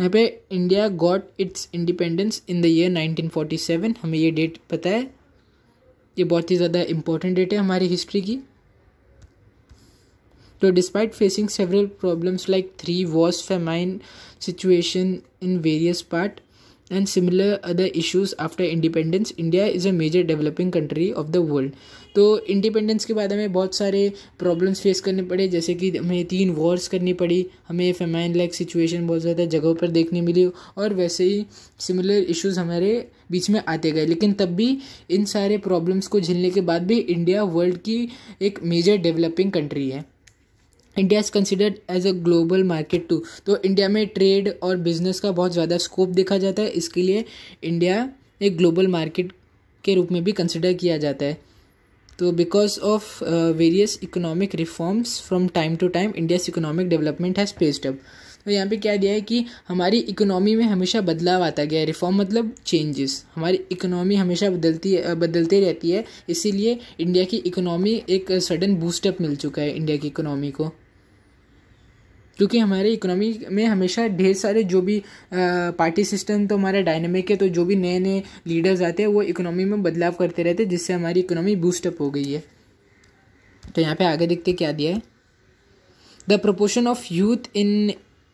यहाँ पे India got its independence in the year 1947 हमें ये डेट पता है ये बहुत ही ज़्यादा इम्पोर्टेंट डेट है हमारी हिस्ट्री की तो despite facing several problems like three wars famine situation in various part and similar other issues after independence india is a major developing country of the world तो इंडिपेंडेंस के बाद हमें बहुत सारे प्रॉब्लम्स फेस करने पड़े जैसे कि हमें तीन वॉर्स करनी पड़ी हमें फेमाइन लाइक सिचुएशन बहुत ज़्यादा जगहों पर देखने मिली और वैसे ही सिमिलर इश्यूज हमारे बीच में आते गए लेकिन तब भी इन सारे प्रॉब्लम्स को झेलने के बाद भी इंडिया वर्ल्ड की एक मेजर डेवलपिंग कंट्री है India is considered as a global market too तो इंडिया में ट्रेड और बिजनेस का बहुत ज़्यादा स्कोप देखा जाता है इसके लिए इंडिया एक ग्लोबल मार्केट के रूप में भी कंसिडर किया जाता है तो because of various economic reforms from time to time India's economic development has paced up तो यहाँ पे क्या दिया है कि हमारी इकोनॉमी में हमेशा बदलाव आता गया है रिफॉर्म मतलब चेंजेस हमारी इकोनॉमी हमेशा बदलती बदलती रहती है इसीलिए इंडिया की इकोनॉमी एक सडन बूस्टअप मिल चुका है इंडिया की इकोनॉमी को क्योंकि हमारे इकोनॉमी में हमेशा ढेर सारे जो भी पार्टी सिस्टम तो हमारा डायनेमिक है तो जो भी नए नए लीडर्स आते हैं वो इकोनॉमी में बदलाव करते रहते हैं जिससे हमारी इकोनॉमी बूस्टअप हो गई है तो यहाँ पे आगे देखते क्या दिया है the proportion of youth in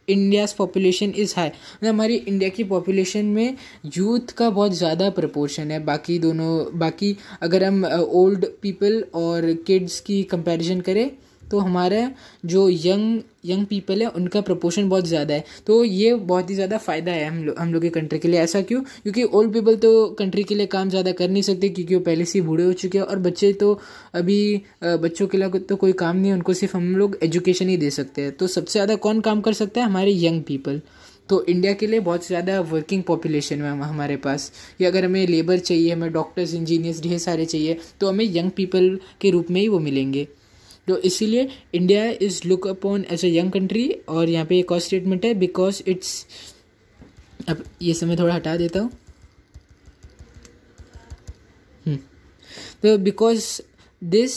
India's population is high मतलब हमारी इंडिया की पॉपुलेशन में यूथ का बहुत ज़्यादा प्रपोर्शन है बाकी दोनों बाकी अगर हम ओल्ड uh, पीपल और किड्स की कंपेरिजन करें तो हमारा जो यंग यंग पीपल है उनका प्रपोर्शन बहुत ज़्यादा है तो ये बहुत ही ज़्यादा फ़ायदा है हम लोग हम लोग के कंट्री के लिए ऐसा क्यों क्योंकि ओल्ड पीपल तो कंट्री के लिए काम ज़्यादा कर नहीं सकते क्योंकि वो पहले से ही बूढ़े हो चुके हैं और बच्चे तो अभी बच्चों के लिए तो कोई काम नहीं है उनको सिर्फ हम लोग एजुकेशन ही दे सकते हैं तो सबसे ज़्यादा कौन काम कर सकता है हमारे यंग पीपल तो इंडिया के लिए बहुत ज़्यादा वर्किंग पॉपुलेशन है हमारे पास कि अगर हमें लेबर चाहिए हमें डॉक्टर्स इंजीनियर्स ढेर सारे चाहिए तो हमें यंग पीपल के रूप में ही वो मिलेंगे तो इसीलिए India is look upon as a young country और यहाँ पे एक और स्टेटमेंट है बिकॉज इट्स अब ये समय थोड़ा हटा देता हूँ हम्म। तो because this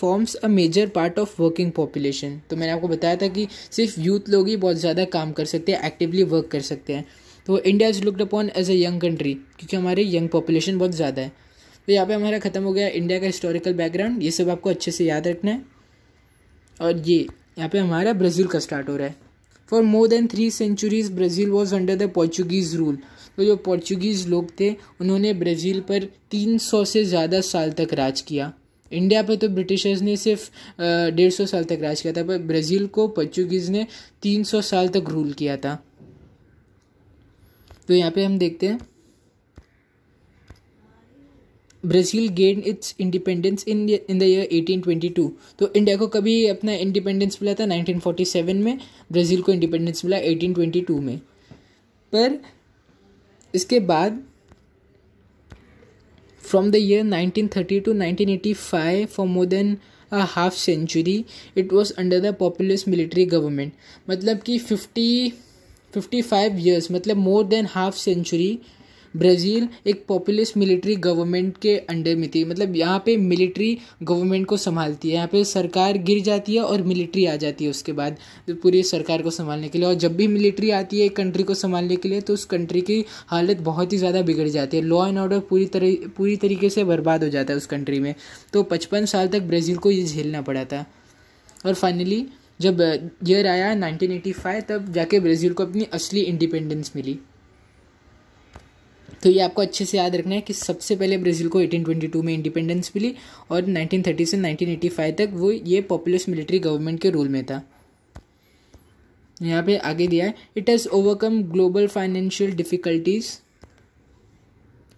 forms a major part of working population तो मैंने आपको बताया था कि सिर्फ यूथ लोग ही बहुत ज़्यादा काम कर सकते हैं एक्टिवली वर्क कर सकते हैं तो India is looked upon as a young country क्योंकि हमारे यंग पॉपुलेशन बहुत ज़्यादा है तो यहाँ पे हमारा ख़त्म हो गया इंडिया का हिस्टोरिकल बैकग्राउंड ये सब आपको अच्छे से याद रखना है और ये यहाँ पे हमारा ब्राज़ील का स्टार्ट हो रहा है for more than three centuries Brazil was under the Portuguese rule तो जो पोर्चुगीज़ लोग थे उन्होंने ब्राज़ील पर तीन सौ से ज़्यादा साल तक राज किया इंडिया पर तो ब्रिटिशर्स ने सिर्फ डेढ़ सौ साल तक राज किया था पर ब्राज़ील को पोर्चुगीज़ ने तीन सौ साल तक रूल किया था तो यहाँ पे हम देखते हैं Brazil gain its independence in in the year 1822 तो इंडिया को कभी अपना इंडिपेंडेंस मिला था 1947 में ब्राज़ील को इंडिपेंडेंस मिला 1822 में पर इसके बाद from the year 1930 to 1985 for more than a half century it was under the populars military government मतलब कि 50 55 फाइव ईयर्स मतलब more than half century Brazil एक पॉपुलिस मिलिट्री गवर्नमेंट के अंडर में थी मतलब यहाँ पे मिलिट्री गवर्नमेंट को संभालती है यहाँ पे सरकार गिर जाती है और मिलिट्री आ जाती है उसके बाद पूरी सरकार को संभालने के लिए और जब भी मिलिट्री आती है एक कंट्री को संभालने के लिए तो उस कंट्री की हालत बहुत ही ज़्यादा बिगड़ जाती है लॉ एंड ऑर्डर पूरी तरह पूरी तरीके से बर्बाद हो जाता है उस कंट्री में तो पचपन साल तक ब्राज़ील को ये झेलना पड़ा था और फाइनली जब ईयर आया 1985 तब जाके ब्राज़ील को अपनी असली इंडिपेंडेंस मिली तो ये आपको अच्छे से याद रखना है कि सबसे पहले ब्राज़ील को 1822 में इंडिपेंडेंस मिली और 1930 से 1985 तक वो ये पॉपुलर्स मिलिट्री गवर्नमेंट के रूल में था यहाँ पे आगे दिया है it has overcome global financial difficulties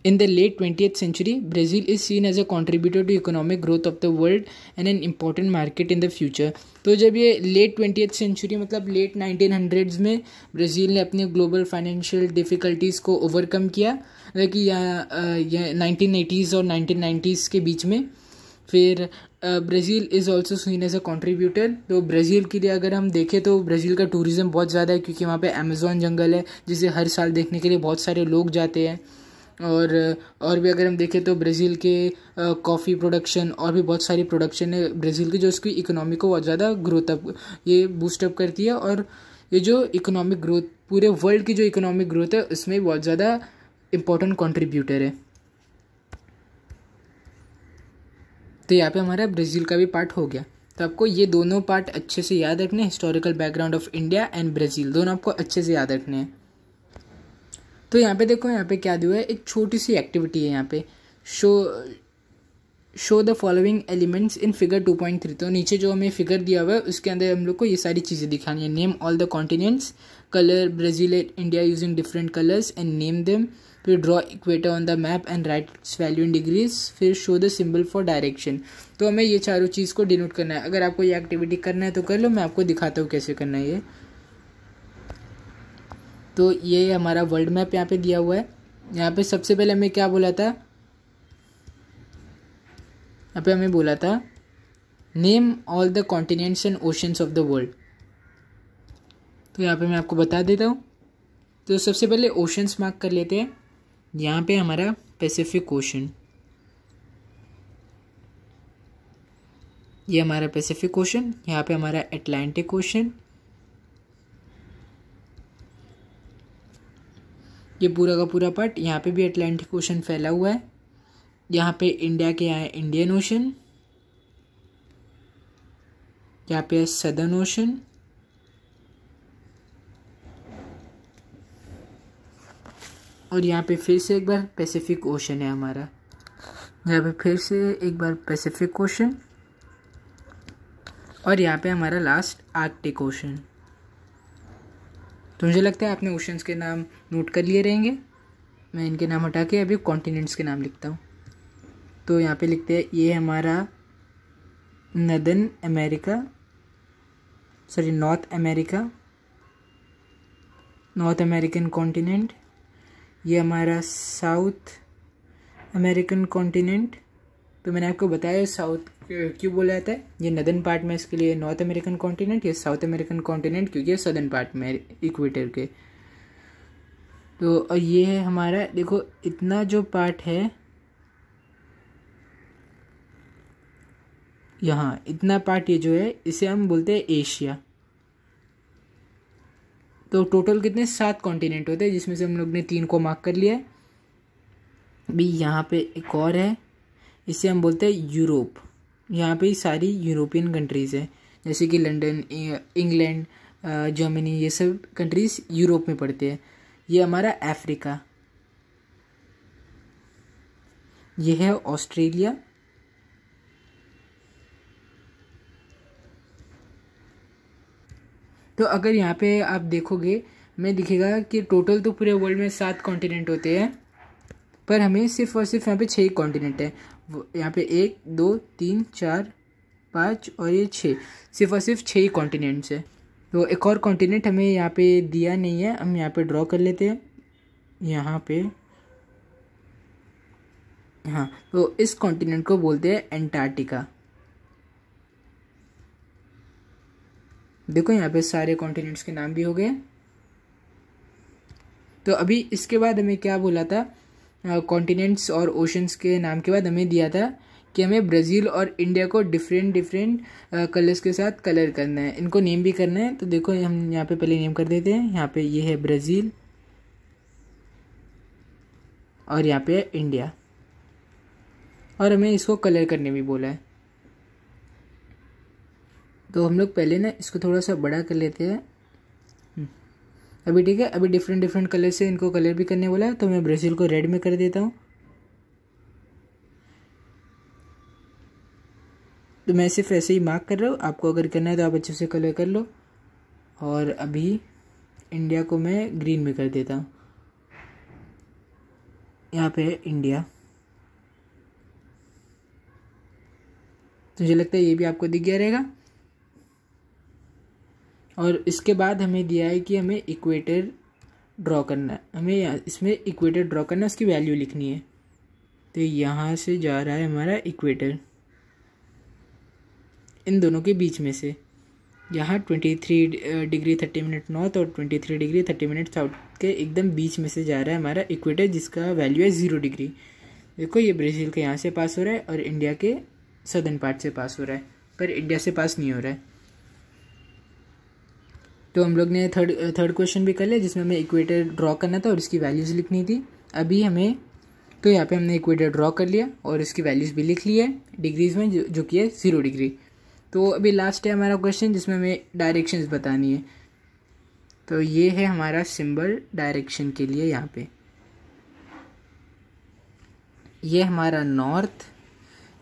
In the late 20th century, Brazil is seen as a contributor to economic growth of the world and an important market in the future. तो जब ये late 20th century मतलब late 1900s में Brazil ने अपने global financial difficulties को overcome किया मतलब कि यह 1980s और 1990s के बीच में फिर Brazil is also seen as a contributor तो ब्राज़ील के लिए अगर हम देखें तो ब्राज़ील का टूरिज़्म बहुत ज़्यादा है क्योंकि वहाँ पे अमेज़ोन जंगल है जिसे हर साल देखने के लिए बहुत सारे लोग जाते हैं और और भी अगर हम देखें तो ब्राज़ील के कॉफ़ी प्रोडक्शन और भी बहुत सारी प्रोडक्शन है ब्राज़ील की जो उसकी इकोनॉमी को बहुत ज़्यादा ग्रोथ अप ये बूस्टअप करती है और ये जो इकोनॉमिक ग्रोथ पूरे वर्ल्ड की जो इकोनॉमिक ग्रोथ है उसमें बहुत ज़्यादा इम्पोर्टेंट कॉन्ट्रीब्यूटर है तो यहाँ पे हमारा ब्राज़ील का भी पार्ट हो गया तो आपको ये दोनों पार्ट अच्छे से याद रखने historical background of India and Brazil दोनों आपको अच्छे से याद रखने हैं तो यहाँ पे देखो यहाँ पे क्या दिया है एक छोटी सी एक्टिविटी है यहाँ पे show show the following elements in figure two point three तो नीचे जो हमें फिगर दिया हुआ है उसके अंदर हम लोग को ये सारी चीज़ें दिखानी है name all the continents colour Brazil and India using different colours and name them फिर draw equator on the map and write its value in degrees फिर show the symbol for direction तो हमें ये चारों चीज़ को डिनोट करना है अगर आपको ये एक्टिविटी करना है तो कर लो मैं आपको दिखाता हूँ कैसे करना है ये तो ये हमारा वर्ल्ड मैप यहाँ पे दिया हुआ है यहाँ पे सबसे पहले हमें क्या बोला था यहाँ पे हमें बोला था name all the continents and oceans of the world तो यहाँ पे मैं आपको बता देता हूँ तो सबसे पहले ओशंस मार्क कर लेते हैं यहाँ पे हमारा पैसिफिक ओशन ये हमारा पैसिफिक ओशन यहाँ पे हमारा एटलांटिक ओशन ये पूरा का पूरा पार्ट यहाँ पे भी अटलांटिक ओशन फैला हुआ है यहाँ पे इंडिया के यहाँ इंडियन ओशन यहाँ पे है सदर्न ओशन और यहाँ पे फिर से एक बार पैसिफिक ओशन है हमारा यहाँ पे फिर से एक बार पैसिफिक ओशन और यहाँ पे हमारा लास्ट आर्कटिक ओशन तो मुझे लगता है आपने ओशंस के नाम नोट कर लिए रहेंगे मैं इनके नाम हटा के अभी कॉन्टिनेंट्स के नाम लिखता हूँ तो यहाँ पे लिखते हैं ये हमारा northern America sorry north America north American continent ये हमारा साउथ अमेरिकन कॉन्टिनेंट तो मैंने आपको बताया साउथ क्यों बोला जाता है ये नदन पार्ट में इसके लिए नॉर्थ अमेरिकन कॉन्टिनेंट या साउथ अमेरिकन कॉन्टिनेंट क्योंकि सदर्न पार्ट में इक्वेटर के तो और ये है हमारा देखो इतना जो पार्ट है यहाँ इतना पार्ट ये जो है इसे हम बोलते हैं एशिया तो टोटल कितने सात कॉन्टिनेंट होते हैं जिसमें से हम लोग ने तीन को मार्क कर लिया है अभी यहाँ पे एक और है इसे हम बोलते हैं यूरोप यहाँ पे सारी यूरोपियन कंट्रीज़ हैं जैसे कि लंदन इंग्लैंड जर्मनी ये सब कंट्रीज़ यूरोप में पड़ते हैं ये हमारा अफ्रीका ये है ऑस्ट्रेलिया तो अगर यहाँ पे आप देखोगे में दिखेगा कि टोटल तो पूरे वर्ल्ड में सात कॉन्टिनेंट होते हैं पर हमें सिर्फ और सिर्फ यहाँ पे छः कॉन्टिनेंट हैं यहाँ पे एक दो तीन चार पाँच और ये छः सिर्फ और सिर्फ छः ही कॉन्टिनेंट्स है तो एक और कॉन्टिनेंट हमें यहाँ पे दिया नहीं है हम यहाँ पे ड्रॉ कर लेते हैं यहाँ पे हाँ तो इस कॉन्टिनेंट को बोलते हैं एंटार्क्टिका देखो यहाँ पे सारे कॉन्टिनेंट्स के नाम भी हो गए तो अभी इसके बाद हमें क्या बोला था कॉन्टिनेंट्स और ओशंस के नाम के बाद हमें दिया था कि हमें ब्राज़ील और इंडिया को डिफरेंट डिफरेंट कलर्स के साथ कलर करना है इनको नेम भी करना है तो देखो हम यहाँ पे पहले नेम कर देते हैं यहाँ पे ये है ब्राज़ील और यहाँ पे है इंडिया और हमें इसको कलर करने भी बोला है तो हम लोग पहले ना इसको थोड़ा सा बड़ा कर लेते हैं अभी ठीक है अभी डिफरेंट डिफरेंट कलर से इनको कलर भी करने बोला है तो मैं ब्राज़ील को रेड में कर देता हूँ तो मैं सिर्फ ऐसे ही मार्क कर रहा हूँ आपको अगर करना है तो आप अच्छे से कलर कर लो और अभी इंडिया को मैं ग्रीन में कर देता हूँ यहाँ पे है इंडिया तो मुझे लगता है ये भी आपको दिख गया रहेगा और इसके बाद हमें दिया है कि हमें इक्वेटर ड्रॉ करना है हमें इसमें इक्वेटर ड्रॉ करना है उसकी वैल्यू लिखनी है तो यहाँ से जा रहा है हमारा इक्वेटर इन दोनों के बीच में से यहाँ twenty three degree thirty minute north और twenty three degree thirty minute south के एकदम बीच में से जा रहा है हमारा इक्वेटर जिसका वैल्यू है ज़ीरो डिग्री देखो ये ब्राज़ील के यहाँ से पास हो रहा है और इंडिया के सदर्न पार्ट से पास हो रहा है पर इंडिया से पास नहीं हो रहा है तो हम लोग ने थर्ड थर्ड क्वेश्चन भी कर लिया जिसमें हमें इक्वेटर ड्रॉ करना था और इसकी वैल्यूज़ लिखनी थी अभी हमें तो यहाँ पे हमने इक्वेटर ड्रॉ कर लिया और इसकी वैल्यूज़ भी लिख ली है डिग्रीज़ में जो, जो कि है ज़ीरो डिग्री तो अभी लास्ट है हमारा क्वेश्चन जिसमें हमें डायरेक्शन बतानी है तो ये है हमारा सिम्बल डायरेक्शन के लिए यहाँ पे ये हमारा नॉर्थ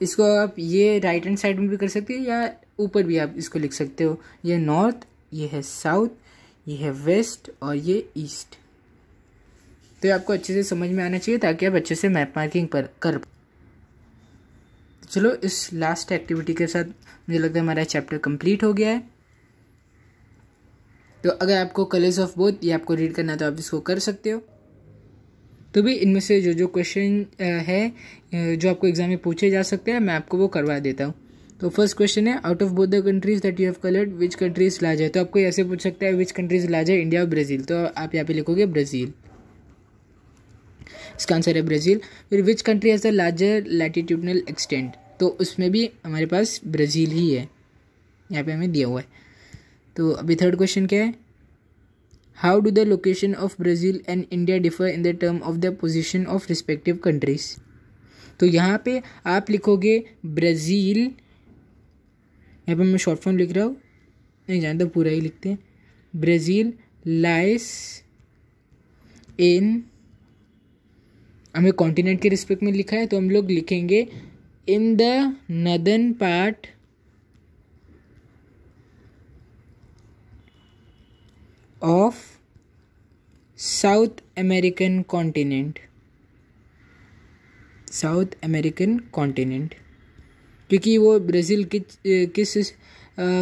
इसको आप ये राइट हैंड साइड में भी कर सकते हो या ऊपर भी आप इसको लिख सकते हो ये नॉर्थ ये है साउथ ये है वेस्ट और ये ईस्ट तो ये आपको अच्छे से समझ में आना चाहिए ताकि आप अच्छे से मैप मार्किंग पर कर चलो इस लास्ट एक्टिविटी के साथ मुझे लगता है हमारा चैप्टर कंप्लीट हो गया है तो अगर आपको कलर्स ऑफ बोथ ये आपको रीड करना है तो आप इसको कर सकते हो तो भी इनमें से जो जो क्वेश्चन है जो आपको एग्ज़ाम में पूछे जा सकते हैं मैं आपको वो करवा देता हूँ तो फर्स्ट क्वेश्चन है out of both the countries that you have coloured which countries large है तो आपको ऐसे पूछ सकता है विच कंट्रीज लाज है इंडिया और ब्राज़ील तो आप यहाँ पे लिखोगे ब्राज़ील इसका आंसर है ब्राज़ील फिर which country has the larger latitudinal extent तो उसमें भी हमारे पास ब्राज़ील ही है यहाँ पे हमें दिया हुआ है तो अभी थर्ड क्वेश्चन क्या है how do the location of Brazil and India differ in the term of the position of respective countries तो यहाँ पे आप लिखोगे ब्राज़ील यहाँ पर मैं शॉर्ट फॉर्म लिख रहा हूँ नहीं जानता पूरा ही लिखते हैं ब्राज़ील लाइस इन हमें कॉन्टिनेंट के रिस्पेक्ट में लिखा है तो हम लोग लिखेंगे in the northern part of south American continent south American continent क्योंकि वो ब्राज़ील कि, किस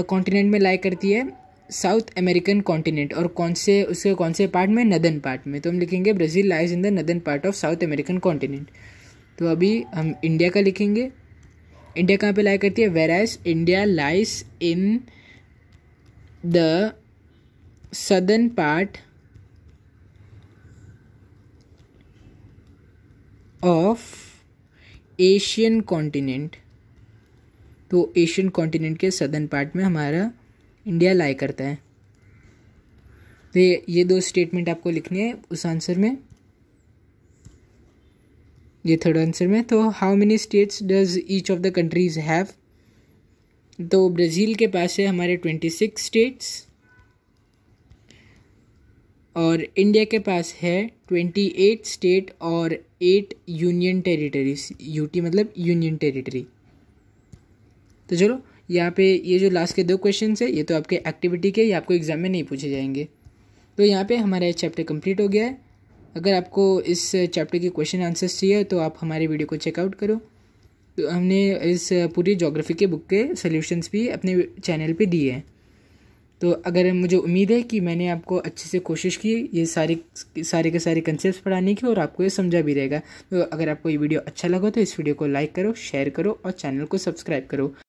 कॉन्टिनेंट में लाई करती है साउथ अमेरिकन कॉन्टिनेंट और कौन से उसके कौन से पार्ट में नदन पार्ट में तो हम लिखेंगे Brazil lies in the northern part of south American continent तो अभी हम इंडिया का लिखेंगे इंडिया कहाँ पे लाई करती है whereas India lies in the southern part of Asian continent तो एशियन कॉन्टिनेंट के सदर्न पार्ट में हमारा इंडिया लाई करता है तो ये ये दो स्टेटमेंट आपको लिखने हैं उस आंसर में ये थर्ड आंसर में तो how many states does each of the countries have तो ब्राज़ील के पास है हमारे ट्वेंटी सिक्स स्टेट्स और इंडिया के पास है ट्वेंटी एट स्टेट और एट यूनियन टेरिटरीज यूटी मतलब यूनियन टेरिटरी तो चलो यहाँ पे ये जो लास्ट के दो क्वेश्चन है ये तो आपके एक्टिविटी के ये आपको एग्ज़ाम में नहीं पूछे जाएंगे तो यहाँ पे हमारा चैप्टर कंप्लीट हो गया है अगर आपको इस चैप्टर के क्वेश्चन आंसर्स चाहिए तो आप हमारे वीडियो को चेकआउट करो तो हमने इस पूरी जोग्राफी के बुक के सोल्यूशन्स भी अपने चैनल पर दिए हैं तो अगर मुझे उम्मीद है कि मैंने आपको अच्छे से कोशिश की ये सारे सारे के सारे कंसेप्ट पढ़ाने की और आपको ये समझा भी रहेगा तो अगर आपको ये वीडियो अच्छा लगा तो इस वीडियो को लाइक करो शेयर करो और चैनल को सब्सक्राइब करो